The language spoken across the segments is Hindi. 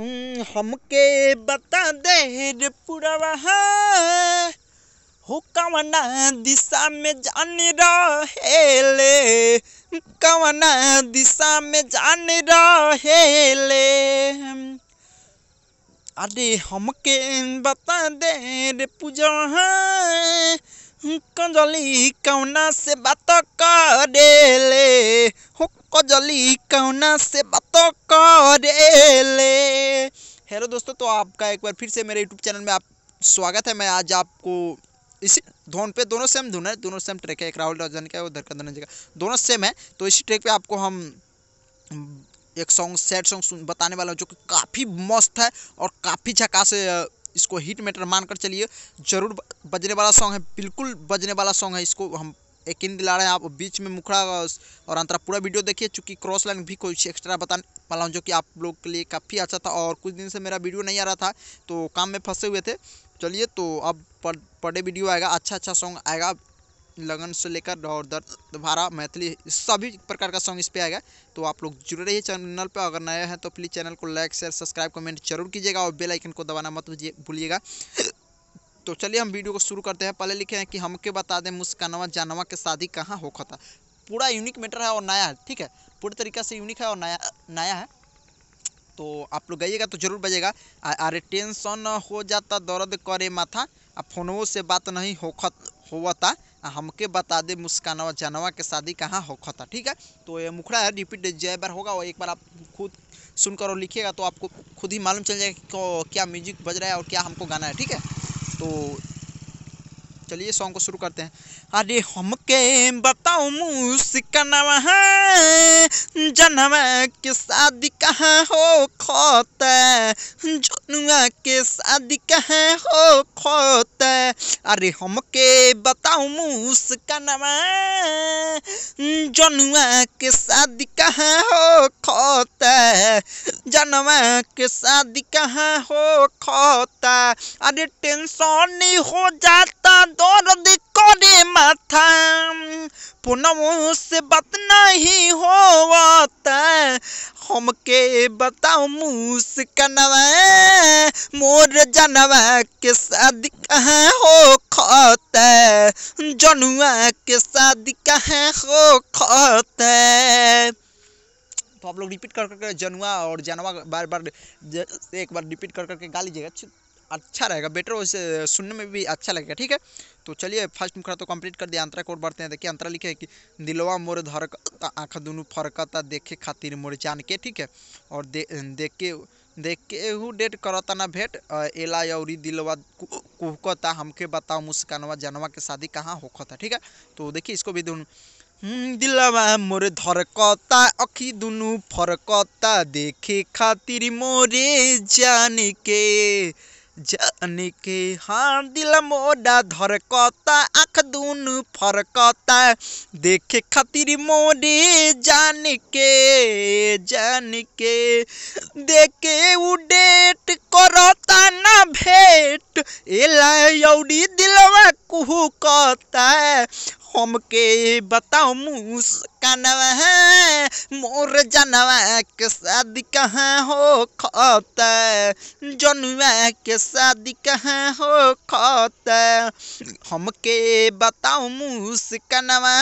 हमके बता दे पुरवा हो कवना दिशा में जान ले कवना दिशा में जान ले अरे हमके बता दे पुजवा कंजली कवना से बात करेले हो कजली कौना से बतो करेले हेलो दोस्तों तो आपका एक बार फिर से मेरे यूट्यूब चैनल में आप स्वागत है मैं आज आपको इसी धोन पे दोनों सेम धुन है दोनों सेम ट्रैक है एक राहुल राजन का उधर का धनंजय का दोनों सेम है तो इसी ट्रैक पे आपको हम एक सॉन्ग सैड सॉन्ग बताने वाला हूँ जो कि काफ़ी मस्त है और काफ़ी झकास इसको हिट मेटर मानकर चलिए जरूर बजने वाला सॉन्ग है बिल्कुल बजने वाला सॉन्ग है इसको हम एक इन दिला रहे हैं आप बीच में मुखड़ा और अंतरा पूरा वीडियो देखिए चूँकि क्रॉस लाइन भी कुछ एक्स्ट्रा बता पाला हूँ जो कि आप लोग के लिए काफ़ी अच्छा था और कुछ दिन से मेरा वीडियो नहीं आ रहा था तो काम में फंसे हुए थे चलिए तो अब पर वीडियो आएगा अच्छा अच्छा सॉन्ग आएगा लगन से लेकर और दर्द दोबारा मैथिली सभी प्रकार का सॉन्ग इस पर आएगा तो आप लोग जुड़े रहिए चैनल पर अगर नए हैं तो प्लीज़ चैनल को लाइक शेयर सब्सक्राइब कमेंट जरूर कीजिएगा और बेल आइकन को दबाना मत भूलिएगा तो चलिए हम वीडियो को शुरू करते हैं पहले लिखे हैं कि हमके बता दें मुस्कानवा जानवा के शादी कहाँ होखा था पूरा यूनिक मैटर है और नया है ठीक है पूरी तरीक़े से यूनिक है और नया नया है तो आप लोग गइएगा तो जरूर बजेगा अरे टेंशन हो जाता दर्द करे माथा आ फोनों से बात नहीं होखत होता हमके बता दे मुस्कानवा जानवा के शादी कहाँ हो खाता ठीक है तो ये मुखड़ा है रिपीट जय बार होगा और एक बार आप खुद सुनकर और लिखिएगा तो आपको खुद ही मालूम चल जाएगा कि क्या म्यूजिक बज रहा है और क्या हमको गाना है ठीक है तो चलिए सॉन्ग को शुरू करते हैं अरे हमके बताओ मुस्कनवा जनवा के शादी कहाँ हो खोत जनुआ के शादी कहाँ हो खोत अरे हमके बताऊ उसका नवा जनुआ के शादी कहाँ हो खोता जनवा के शादी कहाँ हो खोता अरे टेंशन नहीं हो जाता दर्द करे माथा पुनः से बत नहीं हमके बताओ मूस मुस्कनवा मोर जनवा के शादी कहाँ हो खत जनुआ के शादी कहाँ हो खत तो आप लोग रिपीट कर करके जनुआ और जनवा बार बार एक बार रिपीट कर करके गा लीजिएगा अच्छा रहेगा बेटर वैसे सुनने में भी अच्छा लगेगा ठीक है तो चलिए फर्स्ट मुखड़ा तो कंप्लीट कर दिया अंतरा कोड बढ़ते हैं देखिए अंतरा लिखे है कि दिलवा मोर धरक आँख दोनों फरकता देखे खातिर मोर जान के ठीक है और दे देख के देख के हु डेट करता ना भेंट एला यौरी दिलवा कुहकता हमके बताओ मुस्कानवा जनवा के शादी कहाँ होखता ठीक है तो देखिए इसको भी दोनों हम्म, दिलवा मोर धरकता अखी दुनू फरकता देखे खातिर मोरे जान के जनिके हाँ दिल मोडा धरकता आँख दून फरकता देखे खातिर मोरे जान के जान के देखे उ डेट करता ना भेट एला यौड़ी दिलवा कुहू कहता हमके बताओ मुस्कानवा है मोर जनवा के शादी कहाँ हो खत जनुआ के शादी कहाँ हो खत हमके बताओ मुस्कानवा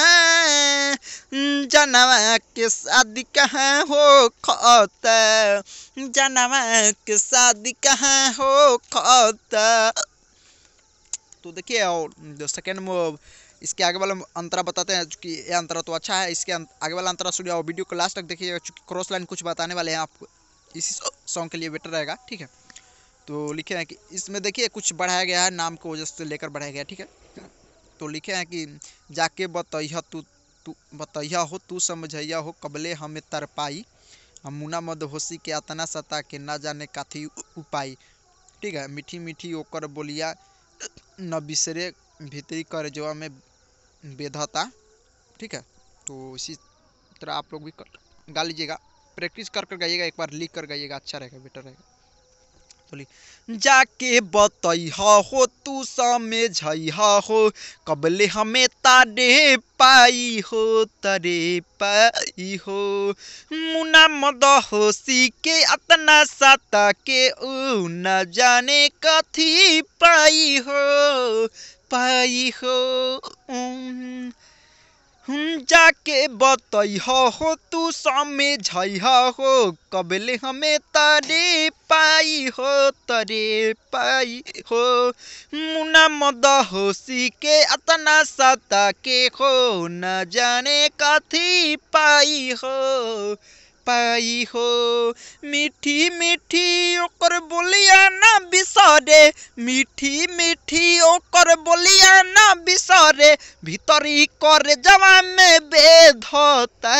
जनवा के शादी कहाँ हो खत जनवा के शादी कहाँ हो खत तो देखिए और सेकेंड इसके आगे वाला अंतरा बताते हैं चूँकि ये अंतरा तो अच्छा है इसके अं- आगे वाला अंतरा सुनिए और वीडियो को लास्ट तक देखिएगा चूँकि क्रॉस लाइन कुछ बताने वाले हैं आपको इसी सॉन्ग के लिए बेटर रहेगा ठीक है तो लिखे हैं कि इसमें देखिए कुछ बढ़ाया गया है नाम को वजह से लेकर बढ़ाया गया ठीक है तो लिखे हैं कि जाके बतैया तू तू बतैया हो तू समझैया हो कबले हमें तरपाई हम मुना मदहोशी के अतना सता के ना जाने काथी उपाई ठीक है मीठी मीठी ओकर बोलिया नब्बीसरे भीतरी करजवा में वेधता ठीक है तो इसी तरह आप लोग भी कर गा लीजिएगा प्रैक्टिस कर कर गाइएगा एक बार लिख कर गाइएगा अच्छा रहेगा बेटर रहेगा बोली जाके बतैहा हो तू समझ हो कबले हमें तारे पाई हो तारे पाई हो मुना मद होशी के अतना साता के ऊ न जाने कथी पाई हो पाई हो जाके बतैह हो तू समझैह हो कबले हमे तरे पाई हो तरे पाई हो मुना मद हो के अतना सता के हो न जाने कथी पाई हो पाई हो मीठी मीठी ओकर बोलिया ना बिसरे मीठी मीठी ओकर बोलिया ना बिसरे भितरी कर जवा में बेधता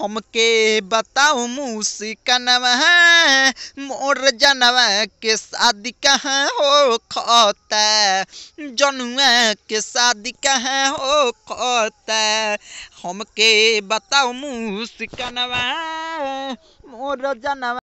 हमके बताओ मूसिकनव है मोर जनव के शादी कहाँ हो खत जनुआ के शादी कहाँ हो खत हमके बताओ मूसिकनव मोर जनव